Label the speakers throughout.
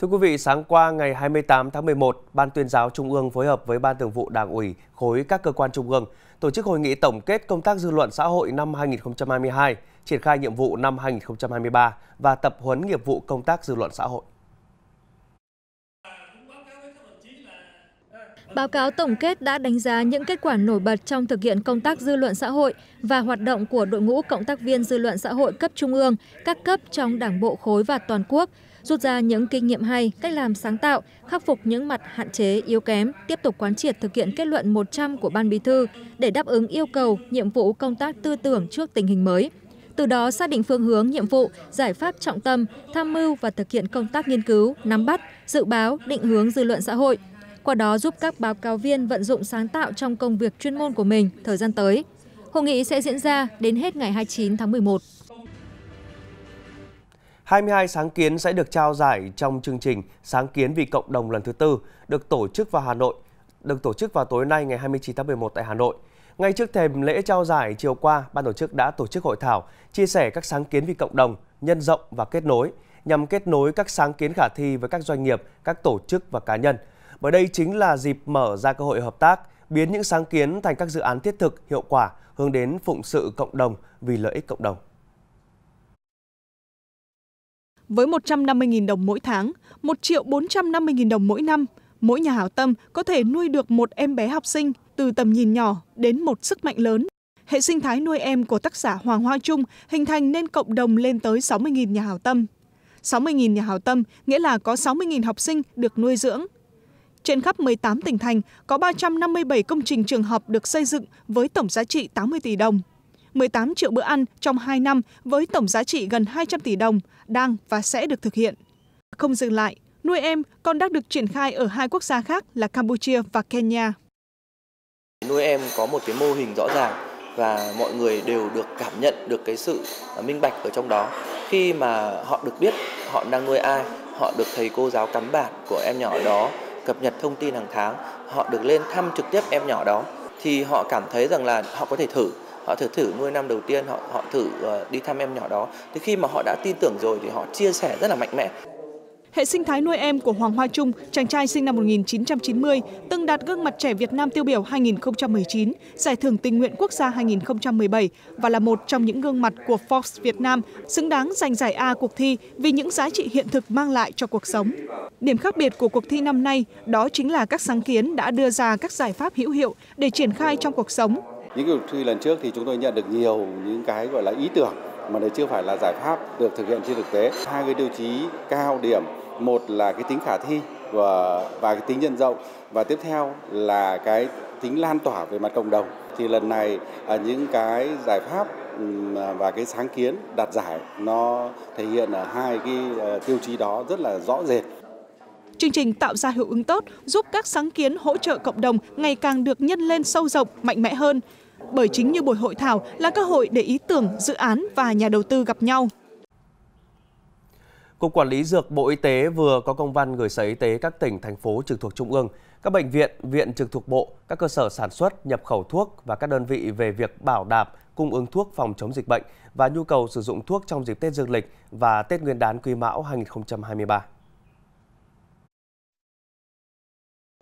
Speaker 1: Thưa quý vị, sáng qua ngày 28 tháng 11, Ban tuyên giáo Trung ương phối hợp với Ban thường vụ Đảng ủy, khối các cơ quan Trung ương tổ chức hội nghị tổng kết công tác dư luận xã hội năm 2022, triển khai nhiệm vụ năm 2023 và tập huấn nghiệp vụ công tác dư luận xã hội.
Speaker 2: Báo cáo tổng kết đã đánh giá những kết quả nổi bật trong thực hiện công tác dư luận xã hội và hoạt động của đội ngũ cộng tác viên dư luận xã hội cấp trung ương, các cấp trong đảng bộ khối và toàn quốc – rút ra những kinh nghiệm hay cách làm sáng tạo khắc phục những mặt hạn chế yếu kém tiếp tục quán triệt thực hiện kết luận một trăm của ban bí thư để đáp ứng yêu cầu nhiệm vụ công tác tư tưởng trước tình hình mới từ đó xác định phương hướng nhiệm vụ giải pháp trọng tâm tham mưu và thực hiện công tác nghiên cứu nắm bắt dự báo định hướng dư luận xã hội qua đó giúp các báo cáo viên vận dụng sáng tạo trong công việc chuyên môn của mình thời gian tới. Hội nghị sẽ diễn ra đến hết ngày hai mươi chín tháng
Speaker 1: một. 22 sáng kiến sẽ được trao giải trong chương trình Sáng kiến vì cộng đồng lần thứ tư được tổ chức vào Hà Nội, được tổ chức vào tối nay ngày 29 tháng 11 tại Hà Nội. Ngay trước thềm lễ trao giải chiều qua, ban tổ chức đã tổ chức hội thảo chia sẻ các sáng kiến vì cộng đồng, nhân rộng và kết nối nhằm kết nối các sáng kiến khả thi với các doanh nghiệp, các tổ chức và cá nhân. Bởi đây chính là dịp mở ra cơ hội hợp tác, biến những sáng kiến thành các dự án thiết thực, hiệu quả hướng đến phụng sự cộng đồng vì lợi ích cộng đồng
Speaker 3: với một trăm năm mươi đồng mỗi tháng một triệu bốn trăm năm mươi đồng mỗi năm mỗi nhà hảo tâm có thể nuôi được một em bé học sinh từ tầm nhìn nhỏ đến một sức mạnh lớn hệ sinh thái nuôi em của tác giả Hoàng Hoa Trung hình thành nên cộng đồng lên tới 60.000 nhà hảo tâm. 60.000 nhà hảo tâm nghĩa là có 60.000 học sinh được nuôi dưỡng. Trên khắp 18 tỉnh thành có 357 công trình trường học được xây dựng với tổng giá trị 80 tỷ đồng. 18 triệu bữa ăn trong 2 năm với tổng giá trị gần 200 tỷ đồng đang và sẽ được thực hiện. Không dừng lại, Nuôi Em còn đang được triển khai ở hai quốc gia khác là Campuchia và Kenya.
Speaker 1: Nuôi Em có một cái mô hình rõ ràng và mọi người đều được cảm nhận được cái sự minh bạch ở trong đó. Khi mà họ được biết họ đang nuôi ai, họ được thầy cô giáo cắm bản của em nhỏ đó cập nhật thông tin hàng tháng, họ được lên thăm trực tiếp em nhỏ đó thì họ cảm thấy rằng là họ có thể thử họ thử thử nuôi năm đầu tiên họ họ thử ờ, đi thăm em nhỏ đó thì khi mà họ đã tin tưởng rồi thì họ chia sẻ rất là mạnh mẽ
Speaker 3: Hệ sinh thái nuôi em của Hoàng Hoa Trung, chàng trai sinh năm 1990, từng đạt gương mặt trẻ Việt Nam tiêu biểu 2019, giải thưởng tình nguyện quốc gia 2017 và là một trong những gương mặt của Fox Việt Nam xứng đáng giành giải A cuộc thi vì những giá trị hiện thực mang lại cho cuộc sống. Điểm khác biệt của cuộc thi năm nay đó chính là các sáng kiến đã đưa ra các giải pháp hữu hiệu để triển khai trong cuộc sống
Speaker 4: những cuộc thi lần trước thì chúng tôi nhận được nhiều những cái gọi là ý tưởng mà đây chưa phải là giải pháp được thực hiện trên thực tế hai cái tiêu chí cao điểm một là cái tính khả thi và và cái tính nhân rộng và tiếp theo là cái tính lan tỏa về mặt cộng đồng thì lần này à, những cái giải pháp à, và cái sáng kiến đạt giải nó thể hiện ở hai cái à, tiêu chí đó rất là rõ rệt
Speaker 3: Chương trình tạo ra hiệu ứng tốt, giúp các sáng kiến hỗ trợ cộng đồng ngày càng được nhân lên sâu rộng, mạnh mẽ hơn bởi chính như buổi hội thảo là cơ hội để ý tưởng, dự án và nhà đầu tư gặp nhau.
Speaker 1: Cục Quản lý Dược Bộ Y tế vừa có công văn gửi Sở Y tế các tỉnh, thành phố trực thuộc Trung ương, các bệnh viện, viện trực thuộc Bộ, các cơ sở sản xuất, nhập khẩu thuốc và các đơn vị về việc bảo đảm cung ứng thuốc phòng chống dịch bệnh và nhu cầu sử dụng thuốc trong dịp Tết Dương lịch và Tết Nguyên đán Quý Mão 2023.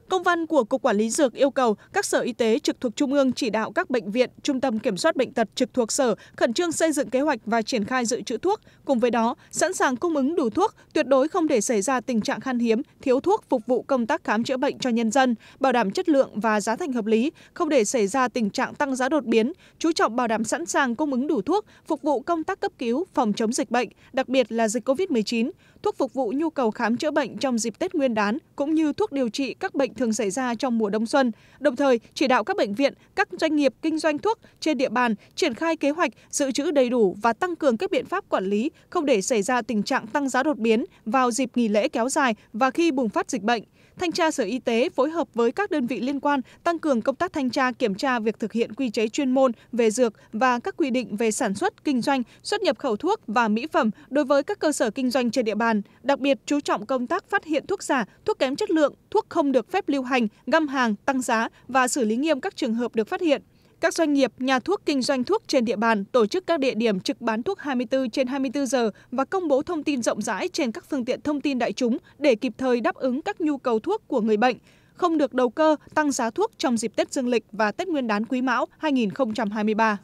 Speaker 3: Công văn của Cục Quản lý Dược yêu cầu các sở y tế trực thuộc Trung ương chỉ đạo các bệnh viện, trung tâm kiểm soát bệnh tật trực thuộc sở khẩn trương xây dựng kế hoạch và triển khai dự trữ thuốc, cùng với đó sẵn sàng cung ứng đủ thuốc, tuyệt đối không để xảy ra tình trạng khan hiếm, thiếu thuốc phục vụ công tác khám chữa bệnh cho nhân dân, bảo đảm chất lượng và giá thành hợp lý, không để xảy ra tình trạng tăng giá đột biến, chú trọng bảo đảm sẵn sàng cung ứng đủ thuốc phục vụ công tác cấp cứu, phòng chống dịch bệnh, đặc biệt là dịch COVID-19, thuốc phục vụ nhu cầu khám chữa bệnh trong dịp Tết Nguyên đán cũng như thuốc điều trị các bệnh thường xảy ra trong mùa đông xuân, đồng thời chỉ đạo các bệnh viện, các doanh nghiệp kinh doanh thuốc trên địa bàn triển khai kế hoạch dự trữ đầy đủ và tăng cường các biện pháp quản lý không để xảy ra tình trạng tăng giá đột biến vào dịp nghỉ lễ kéo dài và khi bùng phát dịch bệnh thanh tra sở y tế phối hợp với các đơn vị liên quan tăng cường công tác thanh tra kiểm tra việc thực hiện quy chế chuyên môn về dược và các quy định về sản xuất kinh doanh xuất nhập khẩu thuốc và mỹ phẩm đối với các cơ sở kinh doanh trên địa bàn đặc biệt chú trọng công tác phát hiện thuốc giả thuốc kém chất lượng thuốc không được phép lưu hành găm hàng tăng giá và xử lý nghiêm các trường hợp được phát hiện các doanh nghiệp nhà thuốc kinh doanh thuốc trên địa bàn tổ chức các địa điểm trực bán thuốc 24 trên 24 giờ và công bố thông tin rộng rãi trên các phương tiện thông tin đại chúng để kịp thời đáp ứng các nhu cầu thuốc của người bệnh, không được đầu cơ tăng giá thuốc trong dịp Tết Dương lịch và Tết Nguyên đán Quý Mão 2023.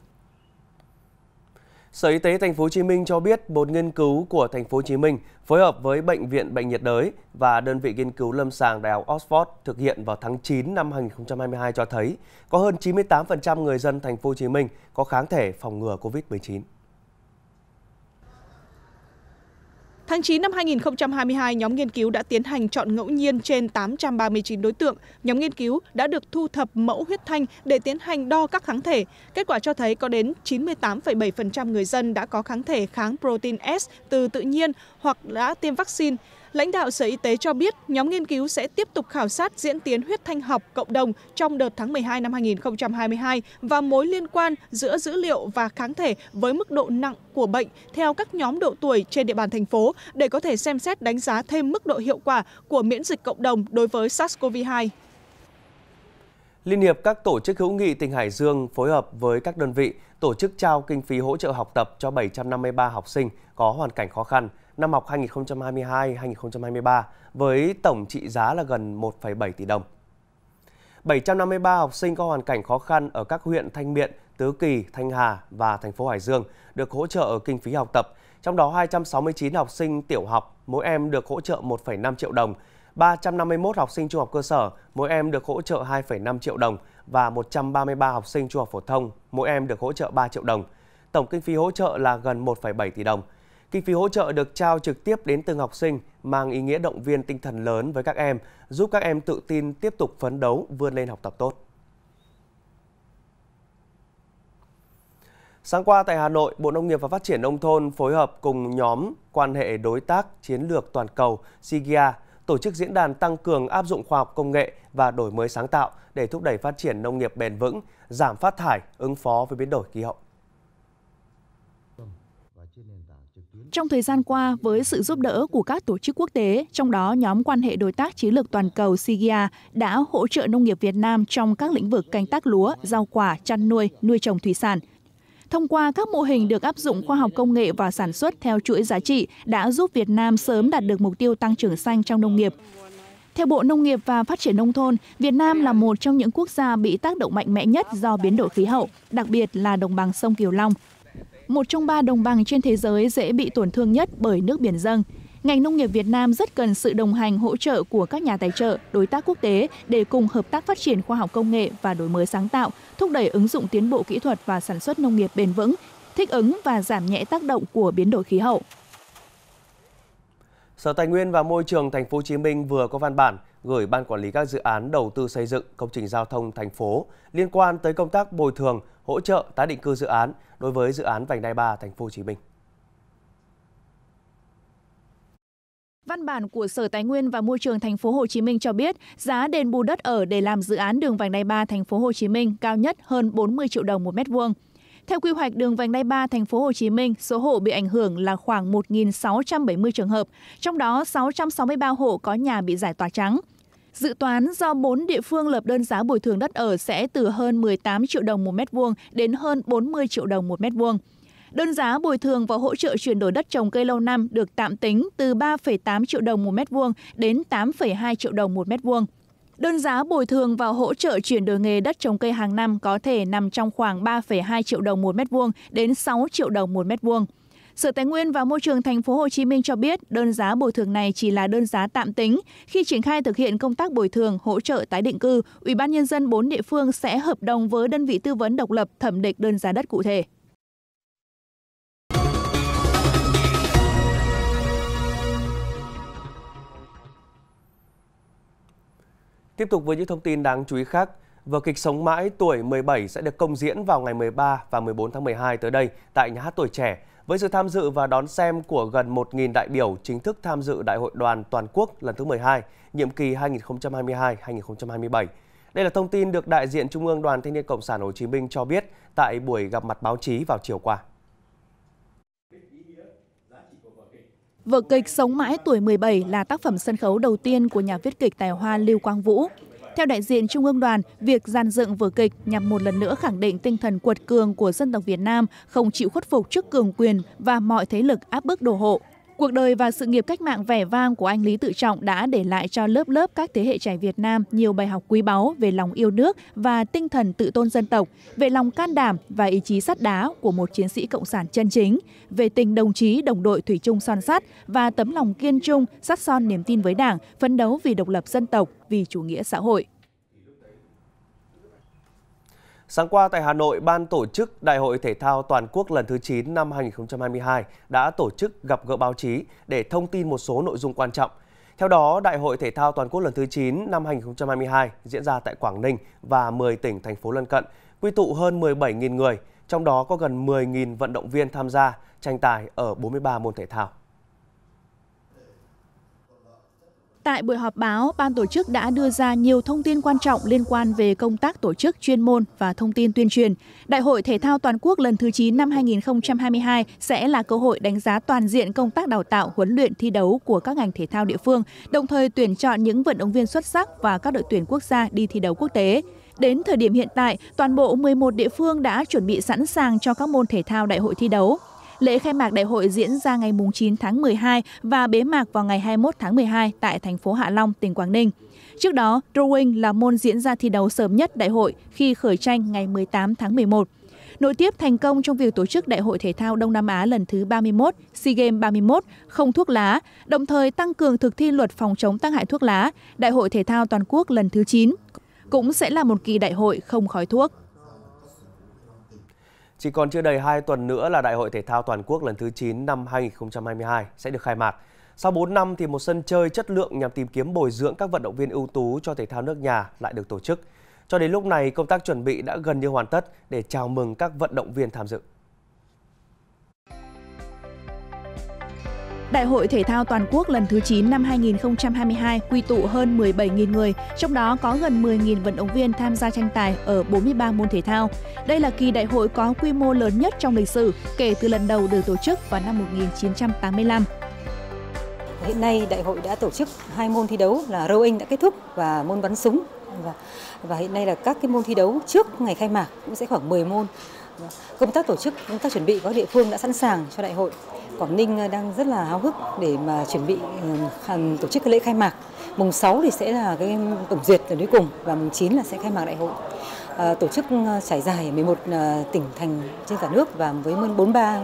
Speaker 1: Sở Y tế Thành phố Hồ Chí Minh cho biết một nghiên cứu của Thành phố Hồ Chí Minh phối hợp với bệnh viện Bệnh nhiệt đới và đơn vị nghiên cứu lâm sàng Đại học Oxford thực hiện vào tháng 9 năm 2022 cho thấy có hơn 98% người dân Thành phố Hồ Chí Minh có kháng thể phòng ngừa COVID-19.
Speaker 3: Tháng 9 năm 2022, nhóm nghiên cứu đã tiến hành chọn ngẫu nhiên trên 839 đối tượng. Nhóm nghiên cứu đã được thu thập mẫu huyết thanh để tiến hành đo các kháng thể. Kết quả cho thấy có đến 98,7% người dân đã có kháng thể kháng protein S từ tự nhiên hoặc đã tiêm vaccine lãnh đạo sở y tế cho biết nhóm nghiên cứu sẽ tiếp tục khảo sát diễn tiến huyết thanh học cộng đồng trong đợt tháng một hai năm hai nghìn hai mươi hai và mối liên quan giữa dữ liệu và kháng thể với mức độ nặng của bệnh theo các nhóm độ tuổi trên địa bàn thành phố để có thể xem xét đánh giá thêm mức độ hiệu quả của miễn dịch cộng đồng đối với sars cov 2
Speaker 1: Liên hiệp các tổ chức hữu nghị tỉnh Hải Dương phối hợp với các đơn vị tổ chức trao kinh phí hỗ trợ học tập cho 753 học sinh có hoàn cảnh khó khăn năm học 2022-2023 với tổng trị giá là gần 1,7 tỷ đồng. 753 học sinh có hoàn cảnh khó khăn ở các huyện Thanh Miện, Tứ Kỳ, Thanh Hà và thành phố Hải Dương được hỗ trợ kinh phí học tập. Trong đó 269 học sinh tiểu học, mỗi em được hỗ trợ 1,5 triệu đồng. 351 học sinh trung học cơ sở, mỗi em được hỗ trợ 2,5 triệu đồng và 133 học sinh trung học phổ thông, mỗi em được hỗ trợ 3 triệu đồng. Tổng kinh phí hỗ trợ là gần 1,7 tỷ đồng Kinh phí hỗ trợ được trao trực tiếp đến từng học sinh mang ý nghĩa động viên tinh thần lớn với các em, giúp các em tự tin tiếp tục phấn đấu vươn lên học tập tốt. Sáng qua tại Hà Nội, Bộ Nông nghiệp và Phát triển Nông thôn phối hợp cùng nhóm quan hệ đối tác chiến lược toàn cầu SIGIA tổ chức diễn đàn tăng cường áp dụng khoa học công nghệ và đổi mới sáng tạo để thúc đẩy phát triển nông nghiệp bền vững, giảm phát thải, ứng phó với biến đổi khí hậu.
Speaker 5: Trong thời gian qua, với sự giúp đỡ của các tổ chức quốc tế, trong đó nhóm quan hệ đối tác chiến lược toàn cầu SIGIA đã hỗ trợ nông nghiệp Việt Nam trong các lĩnh vực canh tác lúa, rau quả, chăn nuôi, nuôi trồng thủy sản. Thông qua các mô hình được áp dụng khoa học công nghệ và sản xuất theo chuỗi giá trị đã giúp Việt Nam sớm đạt được mục tiêu tăng trưởng xanh trong nông nghiệp. Theo Bộ Nông nghiệp và Phát triển Nông thôn, Việt Nam là một trong những quốc gia bị tác động mạnh mẽ nhất do biến đổi khí hậu, đặc biệt là đồng bằng sông Kiều Long, một trong ba đồng bằng trên thế giới dễ bị tổn thương nhất bởi nước biển dân, Ngành nông nghiệp Việt Nam rất cần sự đồng hành hỗ trợ của các nhà tài trợ, đối tác quốc tế để cùng hợp tác phát triển khoa học công nghệ và đổi mới sáng tạo, thúc đẩy ứng dụng tiến bộ kỹ thuật và sản xuất nông nghiệp bền vững, thích ứng và giảm nhẹ tác động của biến đổi khí hậu.
Speaker 1: Sở Tài nguyên và Môi trường Thành phố Hồ Chí Minh vừa có văn bản gửi ban quản lý các dự án đầu tư xây dựng công trình giao thông thành phố liên quan tới công tác bồi thường, hỗ trợ tái định cư dự án đối với dự án vành đai 3 thành phố Hồ Chí Minh.
Speaker 5: Văn bản của Sở Tài nguyên và Môi trường thành phố Hồ Chí Minh cho biết, giá đền bù đất ở để làm dự án đường vành đai 3 thành phố Hồ Chí Minh cao nhất hơn 40 triệu đồng một mét vuông. Theo quy hoạch đường vành đai 3 thành phố Hồ Chí Minh, số hộ bị ảnh hưởng là khoảng 1.670 trường hợp, trong đó 663 hộ có nhà bị giải tỏa trắng. Dự toán do 4 địa phương lập đơn giá bồi thường đất ở sẽ từ hơn 18 triệu đồng một mét vuông đến hơn 40 triệu đồng một mét vuông. Đơn giá bồi thường và hỗ trợ chuyển đổi đất trồng cây lâu năm được tạm tính từ 3,8 triệu đồng một mét vuông đến 8,2 triệu đồng một mét vuông. Đơn giá bồi thường và hỗ trợ chuyển đổi nghề đất trồng cây hàng năm có thể nằm trong khoảng 3,2 triệu đồng một mét vuông đến 6 triệu đồng một mét vuông. Sở Tài nguyên và Môi trường thành phố Hồ Chí Minh cho biết, đơn giá bồi thường này chỉ là đơn giá tạm tính. Khi triển khai thực hiện công tác bồi thường, hỗ trợ tái định cư, Ủy ban nhân dân 4 địa phương sẽ hợp đồng với đơn vị tư vấn độc lập thẩm định đơn giá đất cụ thể.
Speaker 1: Tiếp tục với những thông tin đáng chú ý khác, vở kịch Sống mãi tuổi 17 sẽ được công diễn vào ngày 13 và 14 tháng 12 tới đây tại Nhà hát Tuổi Trẻ với sự tham dự và đón xem của gần 1.000 đại biểu chính thức tham dự Đại hội đoàn toàn quốc lần thứ 12, nhiệm kỳ 2022-2027. Đây là thông tin được đại diện Trung ương Đoàn Thanh niên Cộng sản Hồ Chí Minh cho biết tại buổi gặp mặt báo chí vào chiều qua.
Speaker 5: Vở kịch Sống mãi tuổi 17 là tác phẩm sân khấu đầu tiên của nhà viết kịch tài hoa Lưu Quang Vũ. Theo đại diện Trung ương đoàn, việc gian dựng vở kịch nhằm một lần nữa khẳng định tinh thần quật cường của dân tộc Việt Nam không chịu khuất phục trước cường quyền và mọi thế lực áp bức đổ hộ. Cuộc đời và sự nghiệp cách mạng vẻ vang của anh Lý Tự Trọng đã để lại cho lớp lớp các thế hệ trẻ Việt Nam nhiều bài học quý báu về lòng yêu nước và tinh thần tự tôn dân tộc, về lòng can đảm và ý chí sắt đá của một chiến sĩ cộng sản chân chính, về tình đồng chí đồng đội thủy chung son sắt và tấm lòng kiên trung, sắt son niềm tin với Đảng, phấn đấu vì độc lập dân tộc, vì chủ nghĩa xã hội.
Speaker 1: Sáng qua tại Hà Nội, Ban tổ chức Đại hội Thể thao Toàn quốc lần thứ 9 năm 2022 đã tổ chức gặp gỡ báo chí để thông tin một số nội dung quan trọng. Theo đó, Đại hội Thể thao Toàn quốc lần thứ 9 năm 2022 diễn ra tại Quảng Ninh và 10 tỉnh, thành phố lân cận, quy tụ hơn 17.000 người, trong đó có gần 10.000 vận động viên tham gia tranh tài ở 43 môn thể thao.
Speaker 5: Tại buổi họp báo, ban tổ chức đã đưa ra nhiều thông tin quan trọng liên quan về công tác tổ chức chuyên môn và thông tin tuyên truyền. Đại hội thể thao toàn quốc lần thứ 9 năm 2022 sẽ là cơ hội đánh giá toàn diện công tác đào tạo, huấn luyện, thi đấu của các ngành thể thao địa phương, đồng thời tuyển chọn những vận động viên xuất sắc và các đội tuyển quốc gia đi thi đấu quốc tế. Đến thời điểm hiện tại, toàn bộ 11 địa phương đã chuẩn bị sẵn sàng cho các môn thể thao đại hội thi đấu. Lễ khai mạc đại hội diễn ra ngày 9 tháng 12 và bế mạc vào ngày 21 tháng 12 tại thành phố Hạ Long, tỉnh Quảng Ninh. Trước đó, rowing là môn diễn ra thi đấu sớm nhất đại hội khi khởi tranh ngày 18 tháng 11. Nội tiếp thành công trong việc tổ chức Đại hội Thể thao Đông Nam Á lần thứ 31, SEA Games 31, không thuốc lá, đồng thời tăng cường thực thi luật phòng chống tác hại thuốc lá, Đại hội Thể thao Toàn quốc lần thứ 9, cũng sẽ là một kỳ đại hội không khói thuốc.
Speaker 1: Chỉ còn chưa đầy 2 tuần nữa là Đại hội Thể thao Toàn quốc lần thứ 9 năm 2022 sẽ được khai mạc. Sau 4 năm thì một sân chơi chất lượng nhằm tìm kiếm bồi dưỡng các vận động viên ưu tú cho thể thao nước nhà lại được tổ chức. Cho đến lúc này, công tác chuẩn bị đã gần như hoàn tất để chào mừng các vận động viên tham dự.
Speaker 5: Đại hội thể thao toàn quốc lần thứ 9 năm 2022 quy tụ hơn 17.000 người, trong đó có gần 10.000 vận động viên tham gia tranh tài ở 43 môn thể thao. Đây là kỳ đại hội có quy mô lớn nhất trong lịch sử kể từ lần đầu được tổ chức vào năm 1985.
Speaker 6: Hiện nay đại hội đã tổ chức hai môn thi đấu là rowing đã kết thúc và môn bắn súng và, và hiện nay là các cái môn thi đấu trước ngày khai mạc cũng sẽ khoảng 10 môn. Công tác tổ chức, công tác chuẩn bị các địa phương đã sẵn sàng cho đại hội. Quảng Ninh ờ, đang rất là háo hức để mà chuẩn bị ờ, tổ chức cái lễ khai mạc. Mùng 6 thì sẽ là cái tổng duyệt ở cuối cùng và mùng 9 là sẽ khai mạc đại hội. À, tổ chức trải dài 11 tỉnh thành trên cả nước và với 43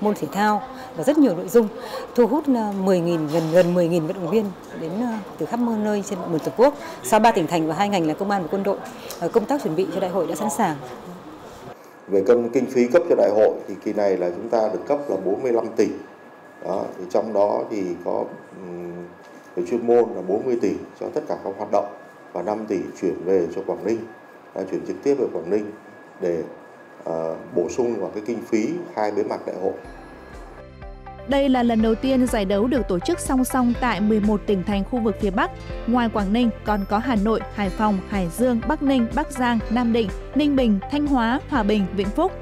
Speaker 6: môn thể thao và rất nhiều nội dung thu hút 10.000 gần gần 10.000 vận động viên đến từ khắp mọi nơi trên mọi miền Tổ quốc. Sau ba tỉnh thành và hai ngành là công an và quân đội, công tác chuẩn bị cho đại hội đã sẵn sàng
Speaker 4: về cân kinh phí cấp cho đại hội thì kỳ này là chúng ta được cấp là 45 tỷ đó, thì trong đó thì có về chuyên môn là 40 tỷ cho tất cả các hoạt động và 5 tỷ chuyển về cho Quảng Ninh à, chuyển trực tiếp về Quảng Ninh để à, bổ sung vào cái kinh phí hai bế mạc đại hội
Speaker 5: đây là lần đầu tiên giải đấu được tổ chức song song tại 11 tỉnh thành khu vực phía Bắc. Ngoài Quảng Ninh còn có Hà Nội, Hải Phòng, Hải Dương, Bắc Ninh, Bắc Giang, Nam Định, Ninh Bình, Thanh Hóa, Hòa Bình, Vĩnh Phúc.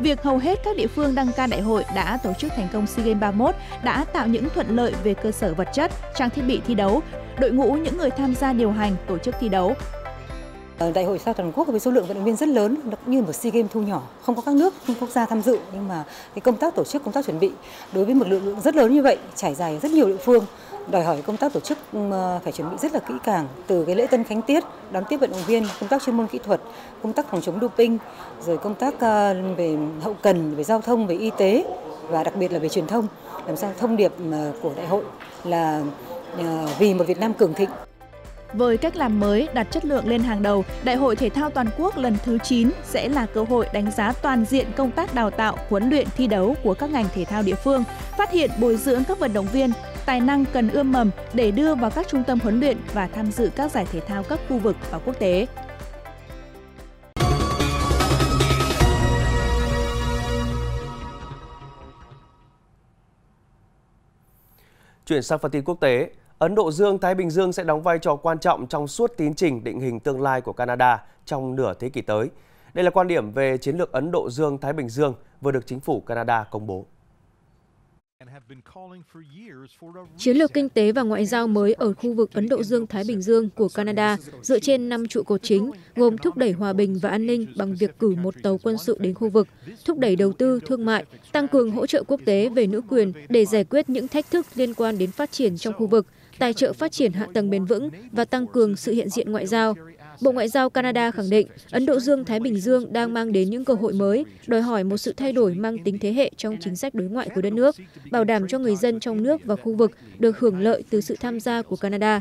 Speaker 5: Việc hầu hết các địa phương đăng ca đại hội đã tổ chức thành công SEA Games 31 đã tạo những thuận lợi về cơ sở vật chất, trang thiết bị thi đấu,
Speaker 6: đội ngũ những người tham gia điều hành tổ chức thi đấu Ờ, đại hội sao toàn quốc với số lượng vận động viên rất lớn, như một SEA Games thu nhỏ, không có các nước, không quốc gia tham dự nhưng mà cái công tác tổ chức, công tác chuẩn bị đối với một lượng, lượng rất lớn như vậy trải dài rất nhiều địa phương đòi hỏi công tác tổ chức ừ, phải chuẩn bị rất là kỹ càng từ cái lễ tân khánh tiết đón tiếp vận động viên công tác chuyên môn kỹ thuật công tác phòng chống doping rồi công tác ờ, về hậu cần về giao thông về y tế và đặc biệt là về truyền thông làm sao thông điệp ờ, của đại hội là vì một Việt Nam cường thịnh với cách làm mới đặt chất lượng lên hàng đầu, Đại hội Thể thao Toàn quốc lần
Speaker 5: thứ 9 sẽ là cơ hội đánh giá toàn diện công tác đào tạo, huấn luyện, thi đấu của các ngành thể thao địa phương, phát hiện bồi dưỡng các vận động viên tài năng cần ươm mầm để đưa vào các trung tâm huấn luyện và tham dự các giải thể thao cấp khu vực và quốc tế.
Speaker 1: Chuyển sang phần tin quốc tế, Ấn Độ Dương, Thái Bình Dương sẽ đóng vai trò quan trọng trong suốt tiến trình định hình tương lai của Canada trong nửa thế kỷ tới. Đây là quan điểm về chiến lược Ấn Độ Dương, Thái Bình Dương vừa được chính phủ Canada công bố.
Speaker 2: Chiến lược kinh tế và ngoại giao mới ở khu vực Ấn Độ Dương-Thái Bình Dương của Canada dựa trên 5 trụ cột chính, gồm thúc đẩy hòa bình và an ninh bằng việc cử một tàu quân sự đến khu vực, thúc đẩy đầu tư, thương mại, tăng cường hỗ trợ quốc tế về nữ quyền để giải quyết những thách thức liên quan đến phát triển trong khu vực, tài trợ phát triển hạ tầng bền vững và tăng cường sự hiện diện ngoại giao bộ ngoại giao canada khẳng định ấn độ dương thái bình dương đang mang đến những cơ hội mới đòi hỏi một sự thay đổi mang tính thế hệ trong chính sách đối ngoại của đất nước bảo đảm cho người dân trong nước và khu vực được hưởng lợi từ sự tham gia của canada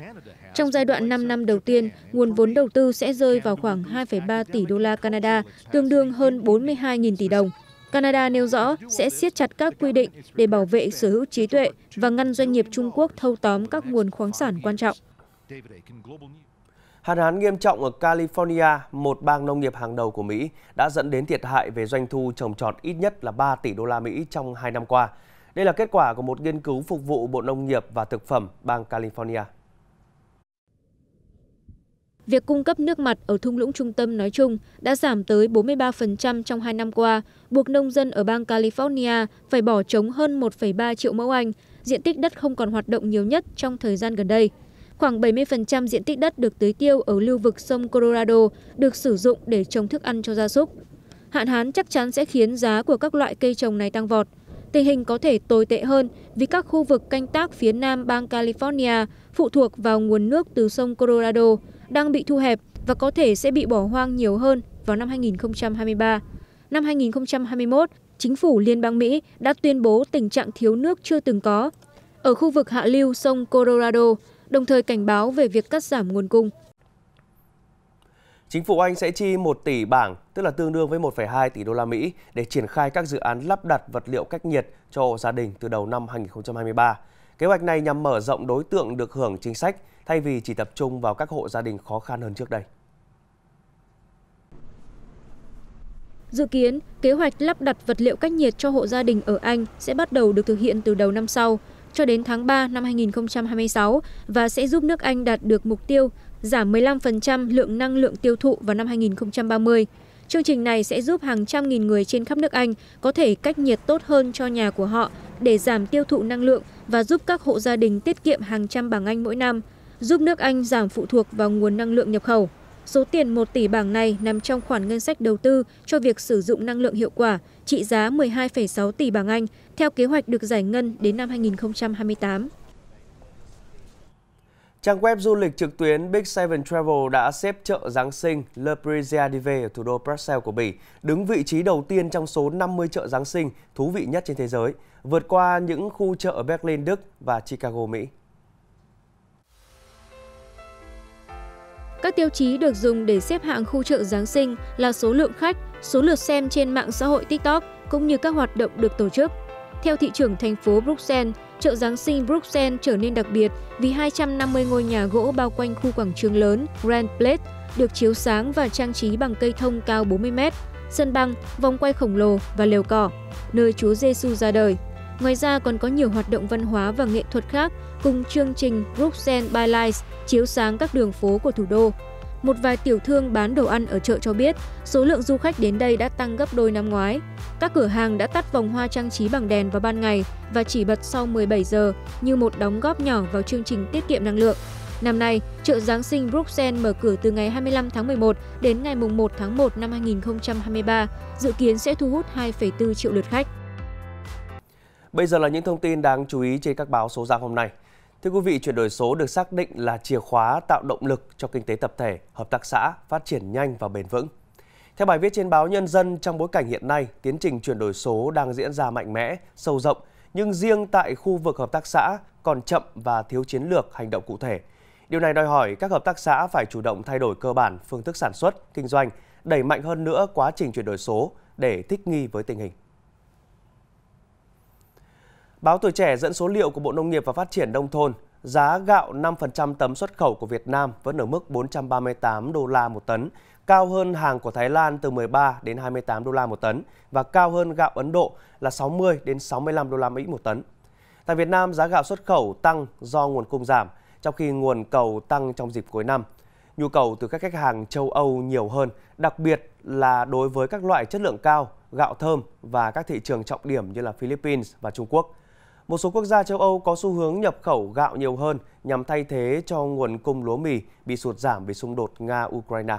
Speaker 2: trong giai đoạn 5 năm đầu tiên, nguồn vốn đầu tư sẽ rơi vào khoảng 2,3 tỷ đô la Canada, tương đương hơn 42.000 tỷ đồng canada nêu rõ sẽ siết chặt các quy định để bảo vệ sở hữu trí tuệ và ngăn doanh nghiệp trung quốc thâu tóm các nguồn khoáng sản quan trọng
Speaker 1: Hạn hán nghiêm trọng ở California, một bang nông nghiệp hàng đầu của Mỹ, đã dẫn đến thiệt hại về doanh thu trồng trọt ít nhất là 3 tỷ đô la Mỹ trong 2 năm qua. Đây là kết quả của một nghiên cứu phục vụ Bộ Nông nghiệp và Thực phẩm bang California
Speaker 2: việc cung cấp nước mặt ở thung lũng trung tâm nói chung đã giảm tới bốn mươi ba trong hai năm qua buộc nông dân ở bang california phải bỏ trống hơn một ba triệu mẫu anh diện tích đất không còn hoạt động nhiều nhất trong thời gian gần đây khoảng 70% diện tích đất được tưới tiêu ở lưu vực sông Colorado được sử dụng để trồng thức ăn cho gia súc. Hạn hán chắc chắn sẽ khiến giá của các loại cây trồng này tăng vọt. Tình hình có thể tồi tệ hơn vì các khu vực canh tác phía nam bang California phụ thuộc vào nguồn nước từ sông Colorado, đang bị thu hẹp và có thể sẽ bị bỏ hoang nhiều hơn vào năm 2023. Năm 2021, chính phủ Liên bang Mỹ đã tuyên bố tình trạng thiếu nước chưa từng có ở khu vực hạ lưu sông Colorado, đồng thời cảnh báo về việc cắt giảm nguồn cung.
Speaker 1: Chính phủ Anh sẽ chi 1 tỷ bảng, tức là tương đương với 1,2 tỷ đô la Mỹ để triển khai các dự án lắp đặt vật liệu cách nhiệt cho hộ gia đình từ đầu năm 2023. Kế hoạch này nhằm mở rộng đối tượng được hưởng chính sách thay vì chỉ tập trung vào các hộ gia đình khó khăn hơn trước đây.
Speaker 2: Dự kiến, kế hoạch lắp đặt vật liệu cách nhiệt cho hộ gia đình ở Anh sẽ bắt đầu được thực hiện từ đầu năm sau, cho đến tháng 3 năm 2026 và sẽ giúp nước Anh đạt được mục tiêu giảm 15% lượng năng lượng tiêu thụ vào năm 2030. Chương trình này sẽ giúp hàng trăm nghìn người trên khắp nước Anh có thể cách nhiệt tốt hơn cho nhà của họ để giảm tiêu thụ năng lượng và giúp các hộ gia đình tiết kiệm hàng trăm bảng Anh mỗi năm – giúp nước Anh giảm phụ thuộc vào nguồn năng lượng nhập khẩu. Số tiền 1 tỷ bảng này nằm trong khoản ngân sách đầu tư cho việc sử dụng năng lượng hiệu quả trị giá 12,6 tỷ bảng Anh theo kế hoạch được giải ngân đến năm 2028.
Speaker 1: Trang web du lịch trực tuyến Big Seven Travel đã xếp chợ Giáng sinh Le Prisia Dive ở thủ đô Brussels của Bỉ, đứng vị trí đầu tiên trong số 50 chợ Giáng sinh thú vị nhất trên thế giới, vượt qua những khu chợ ở Berlin, Đức và Chicago, Mỹ.
Speaker 2: Các tiêu chí được dùng để xếp hạng khu chợ Giáng sinh là số lượng khách, số lượt xem trên mạng xã hội TikTok cũng như các hoạt động được tổ chức. Theo thị trưởng thành phố Bruxelles, chợ Giáng sinh Bruxelles trở nên đặc biệt vì 250 ngôi nhà gỗ bao quanh khu quảng trường lớn Grand Place được chiếu sáng và trang trí bằng cây thông cao 40 mét, sân băng, vòng quay khổng lồ và lều cỏ, nơi Chúa Giêsu ra đời. Ngoài ra còn có nhiều hoạt động văn hóa và nghệ thuật khác cùng chương trình Bruxelles by Lights chiếu sáng các đường phố của thủ đô. Một vài tiểu thương bán đồ ăn ở chợ cho biết số lượng du khách đến đây đã tăng gấp đôi năm ngoái. Các cửa hàng đã tắt vòng hoa trang trí bằng đèn vào ban ngày và chỉ bật sau 17 giờ như một đóng góp nhỏ vào chương trình tiết kiệm năng lượng. Năm nay, chợ Giáng sinh Bruxelles mở cửa từ ngày 25 tháng 11 đến ngày 1 tháng 1 năm 2023, dự kiến sẽ thu hút 2,4 triệu lượt khách.
Speaker 1: Bây giờ là những thông tin đáng chú ý trên các báo số ra hôm nay. Thưa quý vị, chuyển đổi số được xác định là chìa khóa tạo động lực cho kinh tế tập thể, hợp tác xã phát triển nhanh và bền vững. Theo bài viết trên báo Nhân dân, trong bối cảnh hiện nay, tiến trình chuyển đổi số đang diễn ra mạnh mẽ, sâu rộng, nhưng riêng tại khu vực hợp tác xã còn chậm và thiếu chiến lược hành động cụ thể. Điều này đòi hỏi các hợp tác xã phải chủ động thay đổi cơ bản phương thức sản xuất, kinh doanh, đẩy mạnh hơn nữa quá trình chuyển đổi số để thích nghi với tình hình. Báo Tuổi Trẻ dẫn số liệu của Bộ Nông nghiệp và Phát triển Nông thôn, giá gạo 5% tấm xuất khẩu của Việt Nam vẫn ở mức 438 đô la một tấn, cao hơn hàng của Thái Lan từ 13 đến 28 đô la một tấn và cao hơn gạo Ấn Độ là 60 đến 65 đô la Mỹ một tấn. Tại Việt Nam, giá gạo xuất khẩu tăng do nguồn cung giảm, trong khi nguồn cầu tăng trong dịp cuối năm. Nhu cầu từ các khách hàng châu Âu nhiều hơn, đặc biệt là đối với các loại chất lượng cao, gạo thơm và các thị trường trọng điểm như là Philippines và Trung Quốc – một số quốc gia châu Âu có xu hướng nhập khẩu gạo nhiều hơn nhằm thay thế cho nguồn cung lúa mì bị sụt giảm vì xung đột Nga-Ukraine.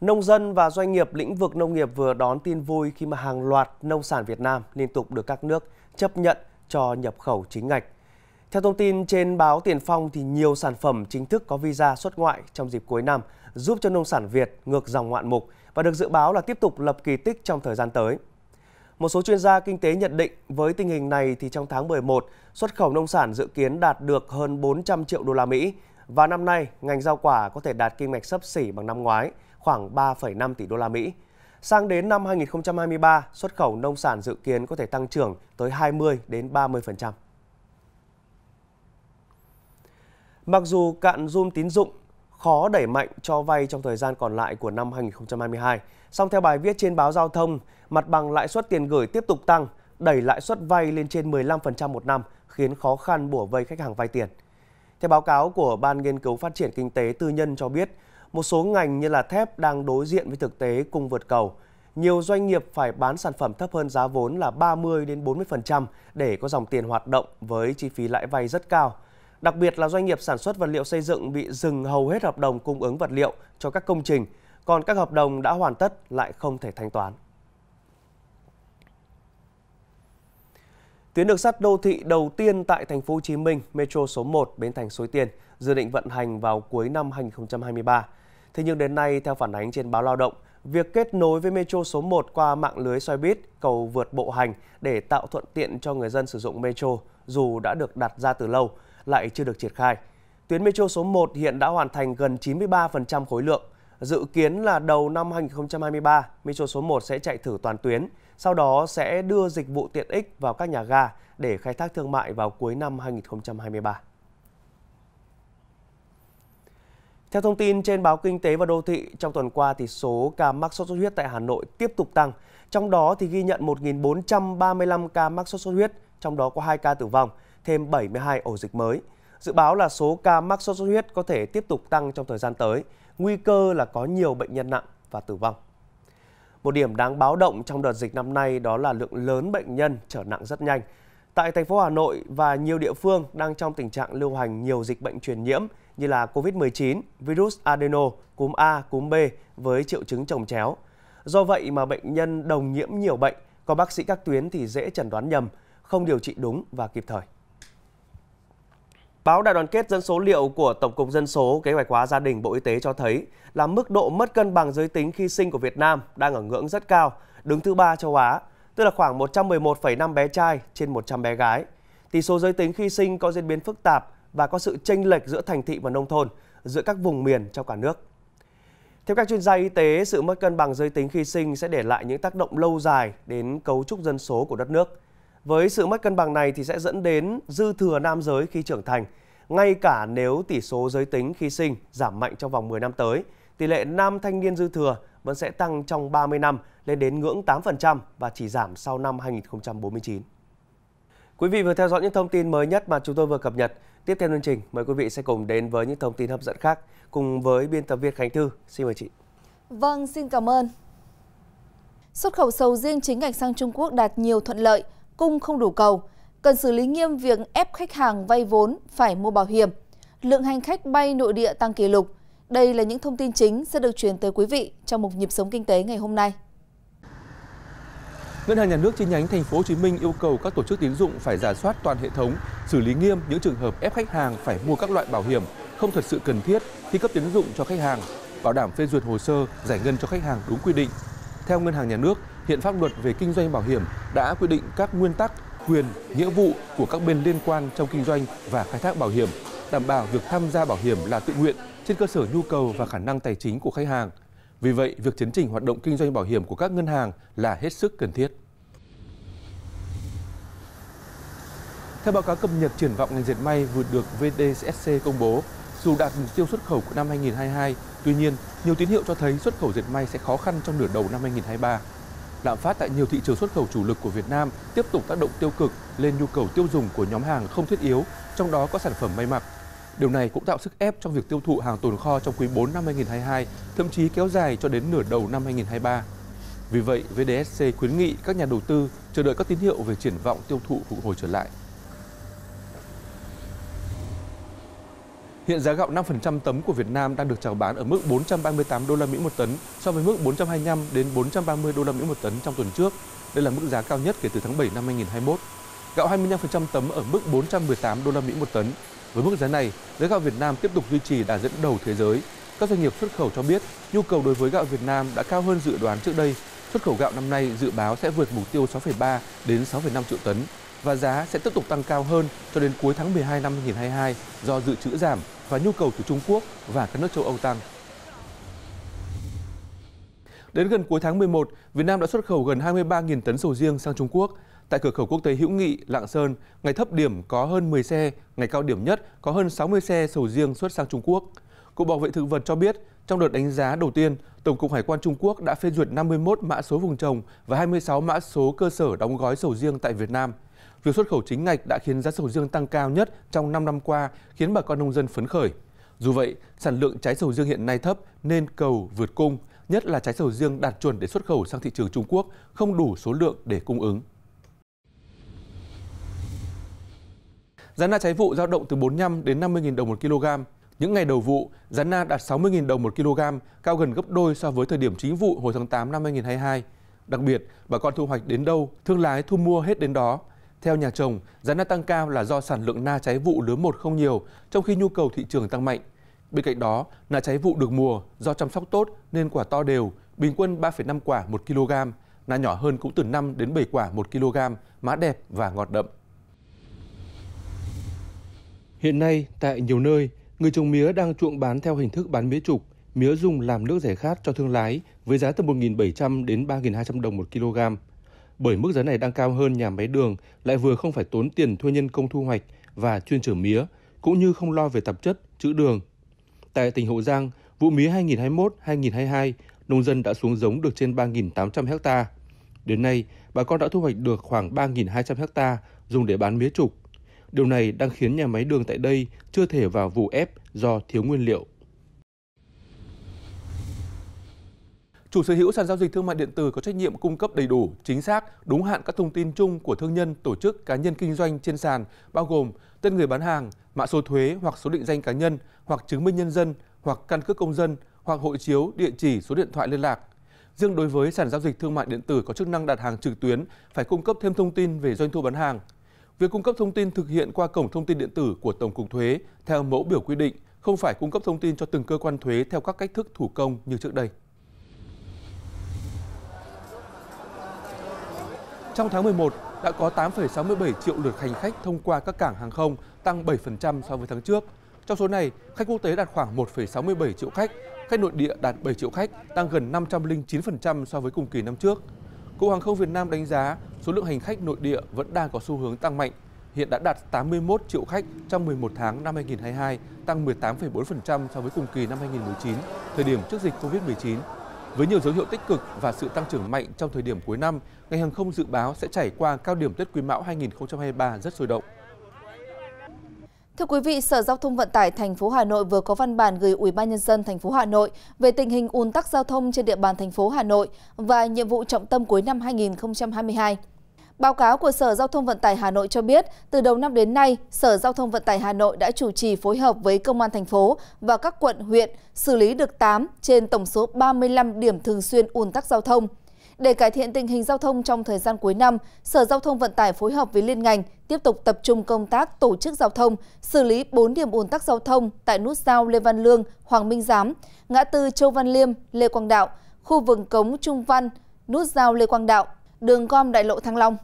Speaker 1: Nông dân và doanh nghiệp lĩnh vực nông nghiệp vừa đón tin vui khi mà hàng loạt nông sản Việt Nam liên tục được các nước chấp nhận cho nhập khẩu chính ngạch. Theo thông tin trên báo Tiền Phong thì nhiều sản phẩm chính thức có visa xuất ngoại trong dịp cuối năm giúp cho nông sản Việt ngược dòng ngoạn mục và được dự báo là tiếp tục lập kỳ tích trong thời gian tới. Một số chuyên gia kinh tế nhận định với tình hình này thì trong tháng 11, xuất khẩu nông sản dự kiến đạt được hơn 400 triệu đô la Mỹ và năm nay ngành rau quả có thể đạt kim ngạch sấp xỉ bằng năm ngoái, khoảng 3,5 tỷ đô la Mỹ. Sang đến năm 2023, xuất khẩu nông sản dự kiến có thể tăng trưởng tới 20 đến 30%. Mặc dù cạn zoom tín dụng khó đẩy mạnh cho vay trong thời gian còn lại của năm 2022, song theo bài viết trên báo Giao thông, mặt bằng lãi suất tiền gửi tiếp tục tăng, đẩy lãi suất vay lên trên 15% một năm, khiến khó khăn bủa vây khách hàng vay tiền. Theo báo cáo của Ban Nghiên cứu Phát triển Kinh tế Tư nhân cho biết, một số ngành như là thép đang đối diện với thực tế cung vượt cầu. Nhiều doanh nghiệp phải bán sản phẩm thấp hơn giá vốn là 30 đến 40% để có dòng tiền hoạt động với chi phí lãi vay rất cao. Đặc biệt là doanh nghiệp sản xuất vật liệu xây dựng bị dừng hầu hết hợp đồng cung ứng vật liệu cho các công trình, còn các hợp đồng đã hoàn tất lại không thể thanh toán. Tuyến đường sắt đô thị đầu tiên tại thành phố Hồ Chí Minh, Metro số 1 bến thành Suối Tiên dự định vận hành vào cuối năm 2023. Thế nhưng đến nay theo phản ánh trên báo Lao động, việc kết nối với Metro số 1 qua mạng lưới xoay bít cầu vượt bộ hành để tạo thuận tiện cho người dân sử dụng Metro dù đã được đặt ra từ lâu, lại chưa được triển khai. Tuyến metro số 1 hiện đã hoàn thành gần 93% khối lượng. Dự kiến là đầu năm 2023, metro số 1 sẽ chạy thử toàn tuyến, sau đó sẽ đưa dịch vụ tiện ích vào các nhà ga để khai thác thương mại vào cuối năm 2023. Theo thông tin trên báo Kinh tế và Đô thị, trong tuần qua thì số ca mắc sốt xuất huyết tại Hà Nội tiếp tục tăng, trong đó thì ghi nhận 1.435 ca mắc sốt xuất huyết, trong đó có 2 ca tử vong, thêm 72 ổ dịch mới. Dự báo là số ca mắc sốt xuất huyết có thể tiếp tục tăng trong thời gian tới, nguy cơ là có nhiều bệnh nhân nặng và tử vong. Một điểm đáng báo động trong đợt dịch năm nay đó là lượng lớn bệnh nhân trở nặng rất nhanh. Tại thành phố Hà Nội và nhiều địa phương đang trong tình trạng lưu hành nhiều dịch bệnh truyền nhiễm như là COVID-19, virus adeno, cúm A, cúm B với triệu chứng trồng chéo. Do vậy mà bệnh nhân đồng nhiễm nhiều bệnh, có bác sĩ các tuyến thì dễ chẩn đoán nhầm, không điều trị đúng và kịp thời. Báo Đại đoàn kết dân số liệu của Tổng cục Dân số Kế hoạch hóa gia đình Bộ Y tế cho thấy là mức độ mất cân bằng giới tính khi sinh của Việt Nam đang ở ngưỡng rất cao, đứng thứ ba châu Á, tức là khoảng 111,5 bé trai trên 100 bé gái. Tỷ số giới tính khi sinh có diễn biến phức tạp và có sự chênh lệch giữa thành thị và nông thôn, giữa các vùng miền trong cả nước. Theo các chuyên gia y tế, sự mất cân bằng giới tính khi sinh sẽ để lại những tác động lâu dài đến cấu trúc dân số của đất nước. Với sự mất cân bằng này thì sẽ dẫn đến dư thừa nam giới khi trưởng thành. Ngay cả nếu tỷ số giới tính khi sinh giảm mạnh trong vòng 10 năm tới, tỷ lệ nam thanh niên dư thừa vẫn sẽ tăng trong 30 năm lên đến ngưỡng 8% và chỉ giảm sau năm 2049. Quý vị vừa theo dõi những thông tin mới nhất mà chúng tôi vừa cập nhật. Tiếp theo chương trình, mời quý vị sẽ cùng đến với những thông tin hấp dẫn khác cùng với biên tập viên Khánh Thư. Xin mời chị.
Speaker 7: Vâng, xin cảm ơn. Xuất khẩu sầu riêng chính ngạch sang Trung Quốc đạt nhiều thuận lợi cung không đủ cầu, cần xử lý nghiêm việc ép khách hàng vay vốn phải mua bảo hiểm. Lượng hành khách bay nội địa tăng kỷ lục. Đây là những thông tin chính sẽ được truyền tới quý vị trong một nhịp sống kinh tế ngày hôm nay.
Speaker 4: Ngân hàng Nhà nước chi nhánh Thành phố Hồ Chí Minh yêu cầu các tổ chức tín dụng phải giả soát toàn hệ thống, xử lý nghiêm những trường hợp ép khách hàng phải mua các loại bảo hiểm không thật sự cần thiết khi cấp tín dụng cho khách hàng, bảo đảm phê duyệt hồ sơ giải ngân cho khách hàng đúng quy định theo Ngân hàng Nhà nước, hiện pháp luật về kinh doanh bảo hiểm đã quy định các nguyên tắc, quyền, nghĩa vụ của các bên liên quan trong kinh doanh và khai thác bảo hiểm, đảm bảo việc tham gia bảo hiểm là tự nguyện trên cơ sở nhu cầu và khả năng tài chính của khách hàng. Vì vậy, việc chấn chỉnh hoạt động kinh doanh bảo hiểm của các ngân hàng là hết sức cần thiết. Theo báo cáo cập nhật triển vọng ngành dệt may vừa được VDSC công bố, dù đạt mục tiêu xuất khẩu của năm 2022 Tuy nhiên, nhiều tín hiệu cho thấy xuất khẩu dệt may sẽ khó khăn trong nửa đầu năm 2023. Lạm phát tại nhiều thị trường xuất khẩu chủ lực của Việt Nam tiếp tục tác động tiêu cực lên nhu cầu tiêu dùng của nhóm hàng không thiết yếu, trong đó có sản phẩm may mặc. Điều này cũng tạo sức ép trong việc tiêu thụ hàng tồn kho trong quý 4 năm 2022, thậm chí kéo dài cho đến nửa đầu năm 2023. Vì vậy, VDSC khuyến nghị các nhà đầu tư chờ đợi các tín hiệu về triển vọng tiêu thụ phục hồi trở lại Hiện giá gạo 5% tấm của Việt Nam đang được chào bán ở mức 438 đô la Mỹ một tấn so với mức 425 đến 430 đô la Mỹ một tấn trong tuần trước. Đây là mức giá cao nhất kể từ tháng 7 năm 2021. Gạo 25% tấm ở mức 418 đô la Mỹ một tấn. Với mức giá này, giá gạo Việt Nam tiếp tục duy trì đà dẫn đầu thế giới. Các doanh nghiệp xuất khẩu cho biết nhu cầu đối với gạo Việt Nam đã cao hơn dự đoán trước đây. Xuất khẩu gạo năm nay dự báo sẽ vượt mục tiêu 6,3 đến 6,5 triệu tấn và giá sẽ tiếp tục tăng cao hơn cho đến cuối tháng 12 năm 2022 do dự trữ giảm và nhu cầu từ Trung Quốc và các nước châu Âu tăng. Đến gần cuối tháng 11, Việt Nam đã xuất khẩu gần 23.000 tấn sầu riêng sang Trung Quốc. Tại cửa khẩu quốc tế Hữu Nghị, Lạng Sơn, ngày thấp điểm có hơn 10 xe, ngày cao điểm nhất có hơn 60 xe sầu riêng xuất sang Trung Quốc. Cục Bảo vệ Thực vật cho biết, trong đợt đánh giá đầu tiên, Tổng cục Hải quan Trung Quốc đã phê duyệt 51 mã số vùng trồng và 26 mã số cơ sở đóng gói sầu riêng tại Việt Nam – Việc xuất khẩu chính ngạch đã khiến giá sầu riêng tăng cao nhất trong 5 năm qua, khiến bà con nông dân phấn khởi. Dù vậy, sản lượng trái sầu riêng hiện nay thấp nên cầu vượt cung, nhất là trái sầu riêng đạt chuẩn để xuất khẩu sang thị trường Trung Quốc không đủ số lượng để cung ứng. Giá na trái vụ dao động từ 45 đến 50.000 đồng một kg. Những ngày đầu vụ, giá na đạt 60.000 đồng một kg, cao gần gấp đôi so với thời điểm chính vụ hồi tháng 8 năm 2022. Đặc biệt, bà con thu hoạch đến đâu, thương lái thu mua hết đến đó. Theo nhà trồng, giá na tăng cao là do sản lượng na trái vụ lứa một không nhiều, trong khi nhu cầu thị trường tăng mạnh. Bên cạnh đó, na trái vụ được mùa do chăm sóc tốt nên quả to đều, bình quân 3,5 quả 1 kg, na nhỏ hơn cũng từ 5 đến 7 quả 1 kg, má đẹp và ngọt đậm. Hiện nay, tại nhiều nơi, người trồng mía đang chuộng bán theo hình thức bán mía trục, mía dùng làm nước giải khát cho thương lái với giá từ 1.700 đến 3.200 đồng 1 kg bởi mức giá này đang cao hơn nhà máy đường lại vừa không phải tốn tiền thuê nhân công thu hoạch và chuyên trở mía, cũng như không lo về tạp chất, chữ đường. Tại tỉnh Hậu Giang, vụ mía 2021-2022, nông dân đã xuống giống được trên 3.800 ha. Đến nay, bà con đã thu hoạch được khoảng 3.200 ha dùng để bán mía trục. Điều này đang khiến nhà máy đường tại đây chưa thể vào vụ ép do thiếu nguyên liệu. chủ sở hữu sàn giao dịch thương mại điện tử có trách nhiệm cung cấp đầy đủ chính xác đúng hạn các thông tin chung của thương nhân tổ chức cá nhân kinh doanh trên sàn bao gồm tên người bán hàng mã số thuế hoặc số định danh cá nhân hoặc chứng minh nhân dân hoặc căn cước công dân hoặc hộ chiếu địa chỉ số điện thoại liên lạc riêng đối với sàn giao dịch thương mại điện tử có chức năng đặt hàng trực tuyến phải cung cấp thêm thông tin về doanh thu bán hàng việc cung cấp thông tin thực hiện qua cổng thông tin điện tử của tổng cục thuế theo mẫu biểu quy định không phải cung cấp thông tin cho từng cơ quan thuế theo các cách thức thủ công như trước đây Trong tháng 11 đã có 8,67 triệu lượt hành khách thông qua các cảng hàng không, tăng 7% so với tháng trước. Trong số này, khách quốc tế đạt khoảng 1,67 triệu khách, khách nội địa đạt 7 triệu khách, tăng gần 509% so với cùng kỳ năm trước. Cục Hàng không Việt Nam đánh giá số lượng hành khách nội địa vẫn đang có xu hướng tăng mạnh, hiện đã đạt 81 triệu khách trong 11 tháng năm 2022, tăng 18,4% so với cùng kỳ năm 2019, thời điểm trước dịch COVID-19. Với nhiều dấu hiệu tích cực và sự tăng trưởng mạnh trong thời điểm cuối năm, ngành hàng không dự báo sẽ trải qua cao điểm Tết Quý Mão 2023 rất sôi động.
Speaker 7: Thưa quý vị, Sở Giao thông Vận tải thành phố Hà Nội vừa có văn bản gửi Ủy ban nhân dân thành phố Hà Nội về tình hình ùn tắc giao thông trên địa bàn thành phố Hà Nội và nhiệm vụ trọng tâm cuối năm 2022. Báo cáo của Sở Giao thông Vận tải Hà Nội cho biết, từ đầu năm đến nay, Sở Giao thông Vận tải Hà Nội đã chủ trì phối hợp với Công an thành phố và các quận, huyện xử lý được 8 trên tổng số 35 điểm thường xuyên ùn tắc giao thông. Để cải thiện tình hình giao thông trong thời gian cuối năm, Sở Giao thông Vận tải phối hợp với liên ngành tiếp tục tập trung công tác tổ chức giao thông, xử lý 4 điểm ùn tắc giao thông tại nút giao Lê Văn Lương, Hoàng Minh Giám, ngã tư Châu Văn Liêm, Lê Quang Đạo, khu vực cống Trung Văn, nút giao Lê Quang Đạo, đường gom đại lộ Thăng Long.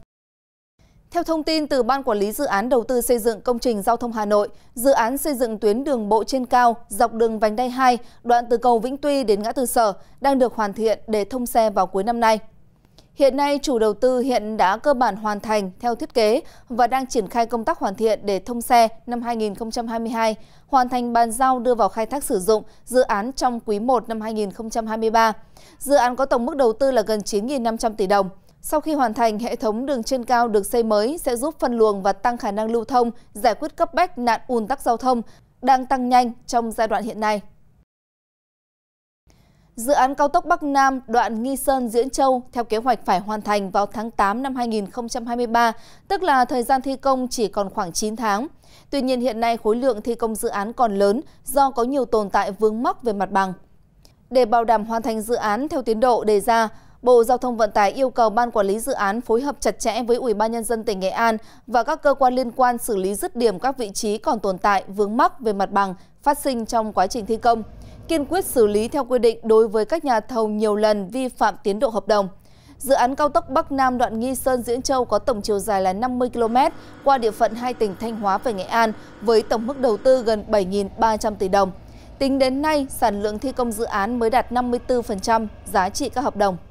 Speaker 7: Theo thông tin từ Ban Quản lý Dự án Đầu tư xây dựng công trình giao thông Hà Nội, dự án xây dựng tuyến đường bộ trên cao dọc đường vành đai 2, đoạn từ cầu Vĩnh Tuy đến ngã tư sở, đang được hoàn thiện để thông xe vào cuối năm nay. Hiện nay, chủ đầu tư hiện đã cơ bản hoàn thành theo thiết kế và đang triển khai công tác hoàn thiện để thông xe năm 2022, hoàn thành bàn giao đưa vào khai thác sử dụng dự án trong quý 1 năm 2023. Dự án có tổng mức đầu tư là gần 9.500 tỷ đồng. Sau khi hoàn thành, hệ thống đường trên cao được xây mới sẽ giúp phân luồng và tăng khả năng lưu thông, giải quyết cấp bách nạn ùn tắc giao thông đang tăng nhanh trong giai đoạn hiện nay. Dự án cao tốc Bắc Nam đoạn Nghi Sơn Diễn Châu theo kế hoạch phải hoàn thành vào tháng 8 năm 2023, tức là thời gian thi công chỉ còn khoảng 9 tháng. Tuy nhiên hiện nay khối lượng thi công dự án còn lớn do có nhiều tồn tại vướng mắc về mặt bằng. Để bảo đảm hoàn thành dự án theo tiến độ đề ra, Bộ Giao thông Vận tải yêu cầu Ban Quản lý Dự án phối hợp chặt chẽ với Ủy ban Nhân dân tỉnh Nghệ An và các cơ quan liên quan xử lý rứt điểm các vị trí còn tồn tại vướng mắc về mặt bằng phát sinh trong quá trình thi công, kiên quyết xử lý theo quy định đối với các nhà thầu nhiều lần vi phạm tiến độ hợp đồng. Dự án cao tốc Bắc Nam đoạn Nghi Sơn Diễn Châu có tổng chiều dài là 50 km qua địa phận hai tỉnh Thanh Hóa và Nghệ An với tổng mức đầu tư gần 7.300 tỷ đồng. Tính đến nay, sản lượng thi công dự án mới đạt 54% giá trị các hợp đồng.